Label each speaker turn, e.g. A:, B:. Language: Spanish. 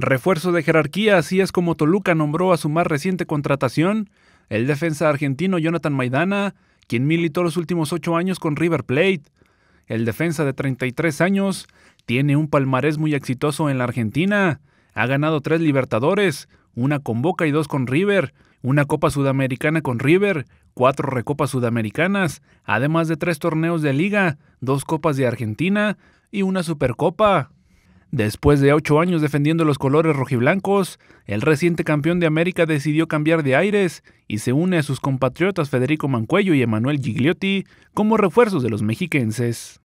A: Refuerzo de jerarquía, así es como Toluca nombró a su más reciente contratación, el defensa argentino Jonathan Maidana, quien militó los últimos ocho años con River Plate. El defensa de 33 años tiene un palmarés muy exitoso en la Argentina. Ha ganado tres Libertadores, una con Boca y dos con River, una Copa Sudamericana con River, cuatro Recopas Sudamericanas, además de tres torneos de liga, dos Copas de Argentina y una Supercopa. Después de ocho años defendiendo los colores rojiblancos, el reciente campeón de América decidió cambiar de aires y se une a sus compatriotas Federico Mancuello y Emanuel Gigliotti como refuerzos de los mexiquenses.